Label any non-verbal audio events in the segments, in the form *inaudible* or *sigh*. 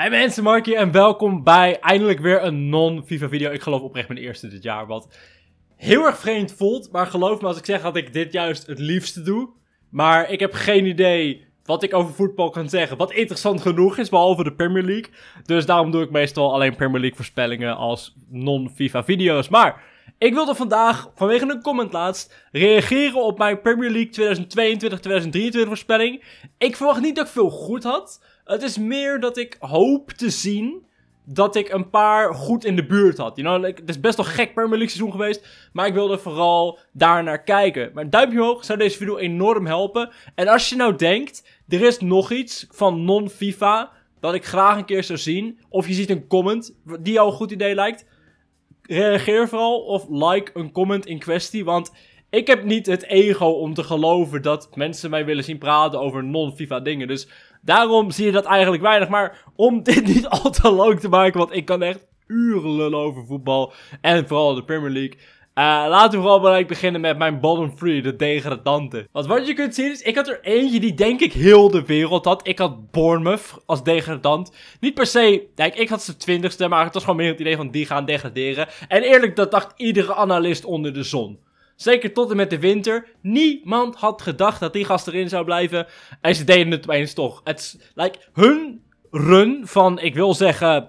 Hey mensen, Marky en welkom bij eindelijk weer een non-FIFA video. Ik geloof oprecht mijn eerste dit jaar, wat heel erg vreemd voelt. Maar geloof me als ik zeg dat ik dit juist het liefste doe. Maar ik heb geen idee wat ik over voetbal kan zeggen, wat interessant genoeg is, behalve de Premier League. Dus daarom doe ik meestal alleen Premier League voorspellingen als non-FIFA video's. Maar ik wilde vandaag, vanwege een comment laatst, reageren op mijn Premier League 2022-2023 voorspelling. Ik verwacht niet dat ik veel goed had... Het is meer dat ik hoop te zien dat ik een paar goed in de buurt had. You know, het is best wel gek per mijn seizoen geweest. Maar ik wilde vooral daar naar kijken. Maar een duimpje omhoog zou deze video enorm helpen. En als je nou denkt, er is nog iets van non-FIFA dat ik graag een keer zou zien. Of je ziet een comment die jou een goed idee lijkt. Reageer vooral of like een comment in kwestie. Want ik heb niet het ego om te geloven dat mensen mij willen zien praten over non-FIFA dingen. Dus Daarom zie je dat eigenlijk weinig. Maar om *laughs* dit niet al te lang te maken, want ik kan echt uren lullen over voetbal. En vooral de Premier League. Eh, laten we vooral beginnen met mijn bottom 3, de degradanten. Want wat je kunt zien is, ik had er eentje die denk ik heel de wereld had. Ik had Bournemouth als degradant. Niet per se, kijk, ik had ze twintigste, maar het was gewoon meer het idee van die gaan degraderen. En eerlijk, dat dacht iedere analist onder de zon. Zeker tot en met de winter. Niemand had gedacht dat die gast erin zou blijven. En ze deden het opeens toch. Het, like, hun run van, ik wil zeggen,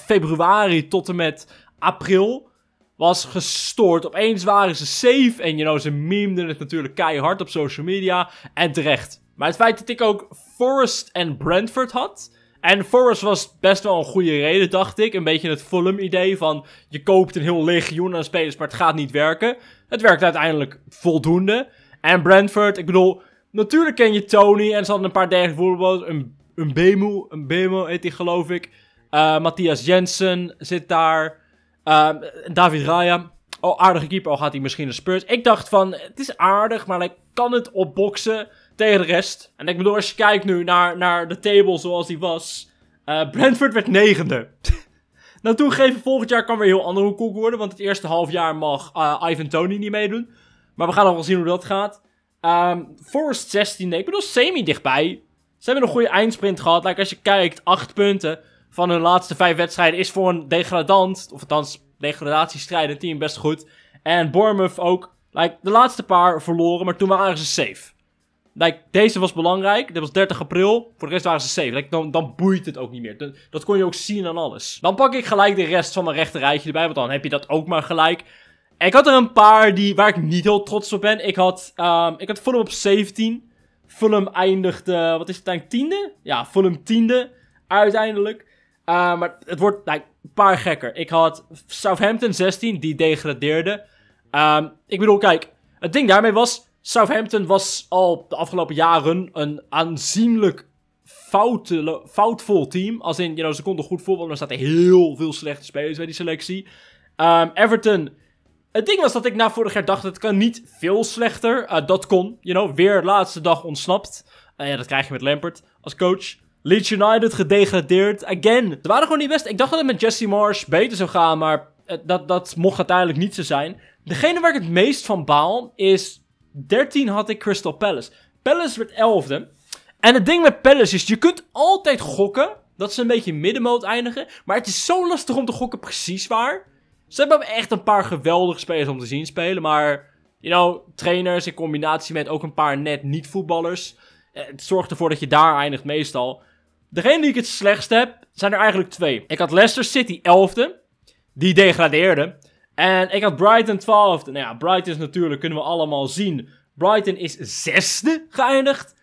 februari tot en met april was gestoord. Opeens waren ze safe en you know, ze memeden het natuurlijk keihard op social media. En terecht. Maar het feit dat ik ook Forrest en Brentford had en Forrest was best wel een goede reden, dacht ik. Een beetje het Fulham-idee van je koopt een heel legioen aan spelers, maar het gaat niet werken. Het werkt uiteindelijk voldoende. En Brentford, ik bedoel, natuurlijk ken je Tony en ze hadden een paar dergelijke voorbeelden. Een, een Bemo, een Bemo heet hij geloof ik. Uh, Matthias Jensen zit daar. Ehm, David Raya. Oh, aardige keeper. Al gaat hij misschien een Spurs. Ik dacht van, het is aardig, maar like, kan het opboksen? tegen de rest. En ik bedoel, als je kijkt nu naar, naar de table zoals die was. Uh, Brentford werd negende. *laughs* nou, toegeven, volgend jaar kan weer heel andere koek worden. Want het eerste half jaar mag eh, Ivan Tony niet meedoen. Maar we gaan nog wel zien hoe dat gaat. Ehm, Forest 16 Nee, Ik bedoel, semi dichtbij. Ze hebben een goede eindsprint gehad. Like, als je kijkt, 8 punten van hun laatste 5 wedstrijden is voor een degradant. Of althans, degradatiestrijdend team best goed. En Bournemouth ook. Like, de laatste paar verloren, maar toen waren ze safe like, deze was belangrijk. Dit was 30 april. Voor de rest waren ze safe. dan, dan boeit het ook niet meer. dat kon je ook zien aan alles. Dan pak ik gelijk de rest van mijn rechterrijtje erbij. Want dan heb je dat ook maar gelijk. ik had er een paar die, waar ik niet heel trots op ben. Ik had, um, ik had Fulham op 17. Fulham eindigde, wat is het eigenlijk, tiende? Ja, Fulham tiende uiteindelijk. Ehm, maar het wordt like, een paar gekker. Ik had Southampton 16, die degradeerde. Ehm, ik bedoel, kijk, het ding daarmee was... Southampton was al de afgelopen jaren een aanzienlijk foute, foutvol team. Als in, you know, ze konden goed voetballen, maar er zaten heel veel slechte spelers bij die selectie. Ehm, Everton. Het ding was dat ik na vorig jaar dacht, het kan niet veel slechter. Eh, dat kon, you know, weer laatste dag ontsnapt. Eh, ja, dat krijg je met Lampert als coach. Leeds United gedegradeerd, again. Ze waren gewoon niet best. Ik dacht dat het met Jesse Marsh beter zou gaan, maar eh, dat, dat mocht uiteindelijk niet zo zijn. Degene waar ik het meest van baal is 13 had ik Crystal Palace. Palace werd 11e. En het ding met Palace is, je kunt altijd gokken dat ze een beetje middenmoot eindigen. Maar het is zo lastig om te gokken precies waar. Ze hebben echt een paar geweldige spelers om te zien spelen. Maar, you know, trainers in combinatie met ook een paar net niet-voetballers. Eh, het zorgt ervoor dat je daar eindigt meestal. Degene die ik het slechtst heb, zijn er eigenlijk twee. Ik had Leicester City 11e. Die degradeerde. En ik had Brighton 12. Nou ja, Brighton is natuurlijk, kunnen we allemaal zien. Brighton is zesde geëindigd.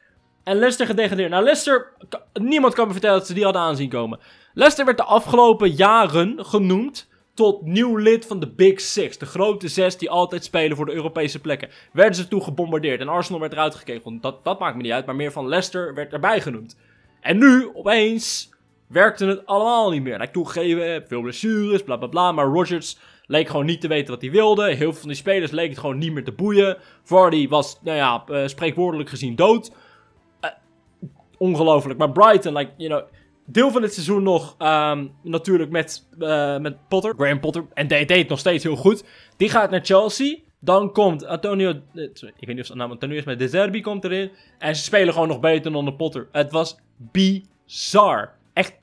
En Leicester gedegradeerd. Nou, Leicester, niemand kan me vertellen dat ze die hadden aanzien komen. Leicester werd de afgelopen jaren genoemd tot nieuw lid van de Big Six. De grote zes die altijd spelen voor de Europese plekken. Werden ze toe gebombardeerd en Arsenal werd eruit gekeken. Dat, dat maakt me niet uit, maar meer van Leicester werd erbij genoemd. En nu, opeens, werkte het allemaal niet meer. Nou, ik toegeven, veel blessures, bla bla bla. Maar Rodgers leek gewoon niet te weten wat hij wilde. Heel veel van die spelers leek het gewoon niet meer te boeien. Vardy was, nou ja, eh, spreekwoordelijk gezien dood. Uh, ongelooflijk. Maar Brighton, like, you know... Deel van dit seizoen nog ehm, natuurlijk met, eh, met Potter, Graham Potter. En die deed nog steeds heel goed. Die gaat naar Chelsea. Dan komt Antonio... Sorry, ik weet niet of zijn naam Antonio is, maar De Zerbi komt erin. En ze spelen gewoon nog beter dan de Potter. Het was bizar. Echt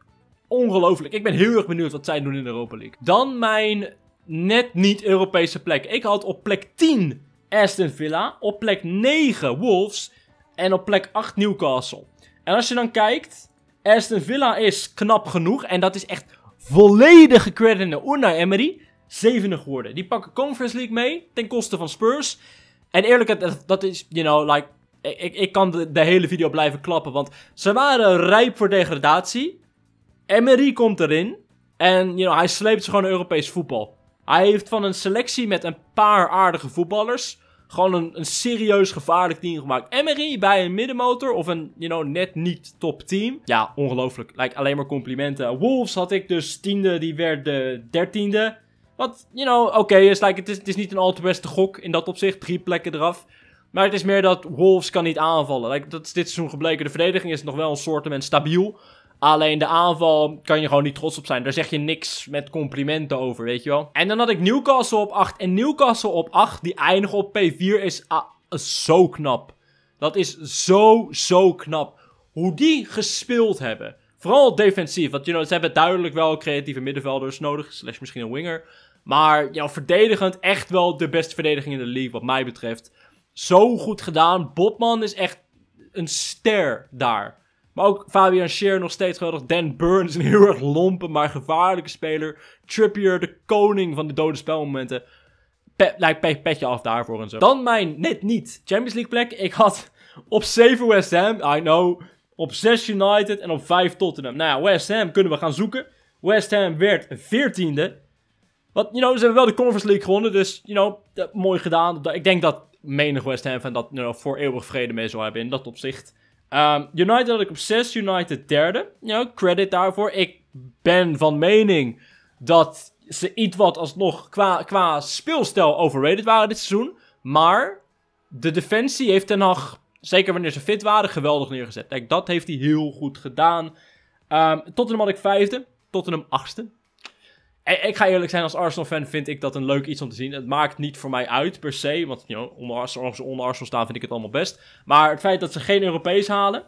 ongelooflijk. Ik ben heel erg benieuwd wat zij doen in de Europa League. Dan mijn net niet-Europese plek. Ik had op plek 10 Aston Villa, op plek 9 Wolves en op plek 8 Newcastle. En als je dan kijkt, Aston Villa is knap genoeg en dat is echt volledig gecrediteerd naar Unai Emery. Zevende geworden. Die pakken Conference League mee ten koste van Spurs. En eerlijk, dat is, you know, like, ik, ik kan de, hele video blijven klappen, want ze waren rijp voor degradatie. Emery komt erin en, you know, hij sleept ze gewoon Europees voetbal. Hij heeft van een selectie met een paar aardige voetballers gewoon een, een serieus gevaarlijk team gemaakt. Emery bij een middenmotor of een you know, net niet top team. Ja, ongelooflijk. Lijkt alleen maar complimenten. Wolves had ik dus tiende, die werd de dertiende. Wat, you know, oké, is like, het, is, niet een al te beste gok in dat opzicht. Drie plekken eraf. Maar het is meer dat Wolves kan niet aanvallen. Like, dat is dit seizoen gebleken. De verdediging is nog wel een soort stabiel. Alleen de aanval kan je gewoon niet trots op zijn. Daar zeg je niks met complimenten over, weet je wel. En dan had ik Newcastle op 8. En Newcastle op 8, die eindigen op P4, is ah, zo knap. Dat is zo, zo knap. Hoe die gespeeld hebben. Vooral defensief. Want you know, ze hebben duidelijk wel creatieve middenvelders nodig. Slash misschien een winger. Maar ja, verdedigend echt wel de beste verdediging in de league wat mij betreft. Zo goed gedaan. Botman is echt een ster daar. Maar ook Fabian Scheer nog steeds geweldig. Dan Burns, een heel erg lompe, maar gevaarlijke speler. Trippier, de koning van de dode spelmomenten. Pe like, petje af daarvoor en zo. Dan mijn net niet Champions League plek. Ik had op 7 West Ham, I know. Op 6 United en op 5 Tottenham. Nou ja, West Ham kunnen we gaan zoeken. West Ham werd 14e. Want you know, ze hebben wel de Conference League gewonnen. Dus, you know, mooi gedaan. Ik denk dat menig West Ham van dat you know, voor eeuwig vrede mee zou hebben in dat opzicht. Ehm, United had ik op 6, United derde. Ja, credit daarvoor. Ik ben van mening dat ze iets wat alsnog qua, qua speelstijl overrated waren dit seizoen. Maar de defensie heeft Ten nog, zeker wanneer ze fit waren, geweldig neergezet. Kijk, dat heeft hij heel goed gedaan. Um, Tottenham had ik vijfde, Tottenham achtste ik ga eerlijk zijn, als Arsenal-fan vind ik dat een leuk iets om te zien. Het maakt niet voor mij uit per se, want you know, onder, Arsenal, onder Arsenal staan vind ik het allemaal best. Maar het feit dat ze geen Europees halen,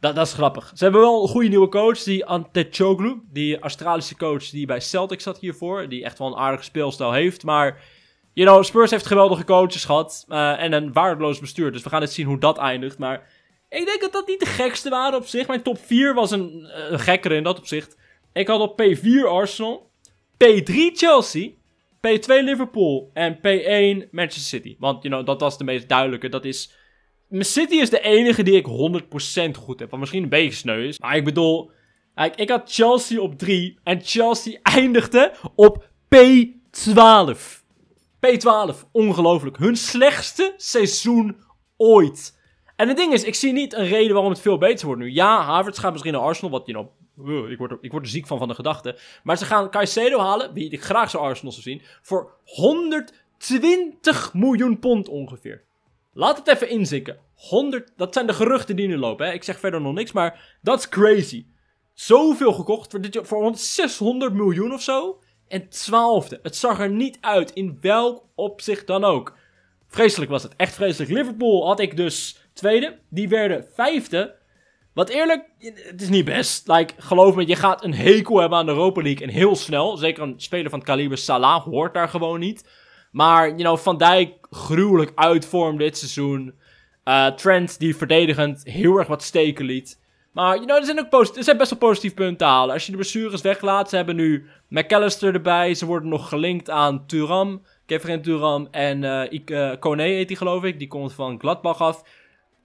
dat, dat is grappig. Ze hebben wel een goede nieuwe coach, die Antechoglu. Die Australische coach die bij Celtic zat hiervoor. Die echt wel een aardig speelstijl heeft. Maar, you know, Spurs heeft geweldige coaches gehad. Eh, en een waardeloos bestuur. Dus we gaan eens zien hoe dat eindigt. Maar ik denk dat dat niet de gekste waren op zich. Mijn top 4 was een, een eh, in dat opzicht. Ik had op P4 Arsenal. P3 Chelsea, P2 Liverpool en P1 Manchester City. Want you know, dat was de meest duidelijke. Dat is... City is de enige die ik 100% goed heb. Wat misschien een beetje sneu is. Maar ik bedoel... Kijk, ik had Chelsea op 3 en Chelsea eindigde op P12. P12, ongelooflijk. Hun slechtste seizoen ooit. En het ding is, ik zie niet een reden waarom het veel beter wordt nu. Ja, Havertz gaat misschien naar Arsenal, wat you know, ik, word, ik word er ziek van van de gedachte. Maar ze gaan Caicedo halen, wie ik graag zou Arsenal zou zien, voor 120 miljoen pond ongeveer. Laat het even inzinken. 100, dat zijn de geruchten die nu lopen. Hè. Ik zeg verder nog niks, maar dat is crazy. Zoveel gekocht voor, dit, voor 600 miljoen of zo. En twaalfde. Het zag er niet uit, in welk opzicht dan ook. Vreselijk was het, echt vreselijk. Liverpool had ik dus tweede. Die werden vijfde. Wat eerlijk, het is niet best. Like, geloof me, je gaat een hekel hebben aan de Europa League. En heel snel. Zeker een speler van het kaliber Salah hoort daar gewoon niet. Maar, you know, Van Dijk gruwelijk uitvormd dit seizoen. Uh, Trent die verdedigend heel erg wat steken liet. Maar, you know, er zijn, ook er zijn best wel positieve punten te halen. Als je de blessures weglaat, ze hebben nu McAllister erbij. Ze worden nog gelinkt aan Turam. Kevin Turam en uh, ik, eh, Kone heet die, geloof ik. Die komt van Gladbach af.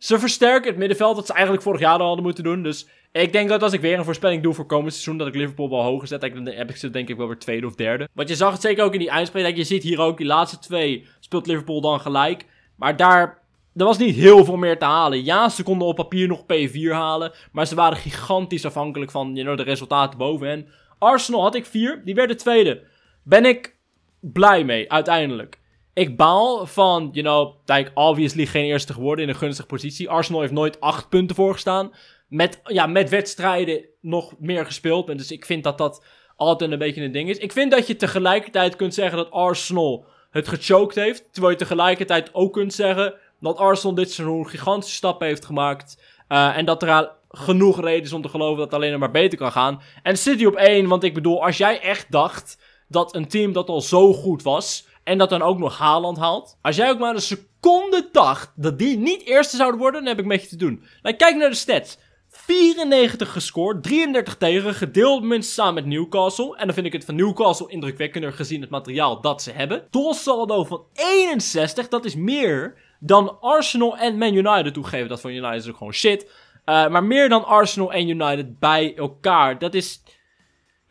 Ze versterken het middenveld, dat ze eigenlijk vorig jaar al hadden moeten doen. Dus ik denk dat als ik weer een voorspelling doe voor komend seizoen, dat ik Liverpool wel hoger zet. Dan heb ik ze denk ik wel weer tweede of derde. Want je zag het zeker ook in die eindspelen. Je ziet hier ook, die laatste twee speelt Liverpool dan gelijk. Maar daar er was niet heel veel meer te halen. Ja, ze konden op papier nog P4 halen. Maar ze waren gigantisch afhankelijk van you know, de resultaten boven hen. Arsenal had ik vier, die werden tweede. Ben ik blij mee, uiteindelijk ik baal van, you know, ik obviously geen eerste geworden in een gunstige positie. Arsenal heeft nooit acht punten voorgestaan. Met, ja, met wedstrijden nog meer gespeeld. En dus ik vind dat dat altijd een beetje een ding is. Ik vind dat je tegelijkertijd kunt zeggen dat Arsenal het gechoked heeft. Terwijl je tegelijkertijd ook kunt zeggen dat Arsenal dit seizoen gigantische stappen heeft gemaakt. Eh, en dat er genoeg reden is om te geloven dat het alleen maar beter kan gaan. En City op één, want ik bedoel, als jij echt dacht dat een team dat al zo goed was en dat dan ook nog Haaland haalt. Als jij ook maar een seconde dacht dat die niet eerste zouden worden, dan heb ik met je te doen. Nou, kijk naar de stats. 94 gescoord, 33 tegen, gedeeld minst samen met Newcastle. En dan vind ik het van Newcastle indrukwekkender gezien het materiaal dat ze hebben. saldo van 61, dat is meer dan Arsenal en Man United. Toegeven dat van United is ook gewoon shit. Eh, maar meer dan Arsenal en United bij elkaar. Dat is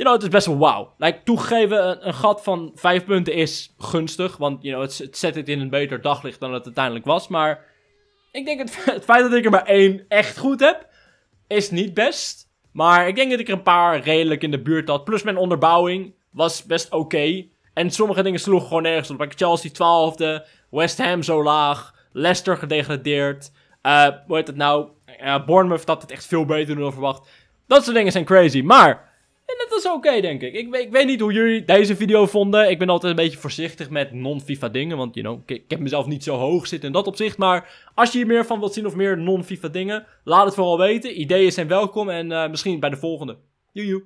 you know, het is best wel wauw. Like, toegegeven, een, een, gat van vijf punten is gunstig. Want you know, het, zet het in een beter daglicht dan het uiteindelijk was. Maar ik denk het, *laughs* het feit dat ik er maar één echt goed heb, is niet best. Maar ik denk dat ik er een paar redelijk in de buurt had. Plus mijn onderbouwing was best oké. En sommige dingen sloegen gewoon nergens op. Like Chelsea 12e, West Ham zo laag, Leicester gedegradeerd. Eh, hoe heet het nou? Uh, Bournemouth had het echt veel beter dan verwacht. Dat soort dingen zijn crazy. Maar is oké, denk ik. ik. ik. weet niet hoe jullie deze video vonden. Ik ben altijd een beetje voorzichtig met non-FIFA dingen. Want, you know, ik, ik, heb mezelf niet zo hoog zitten in dat opzicht. Maar als je hier meer van wilt zien of meer non-FIFA dingen, laat het vooral weten. Ideeën zijn welkom en eh, misschien bij de volgende. Joejoe.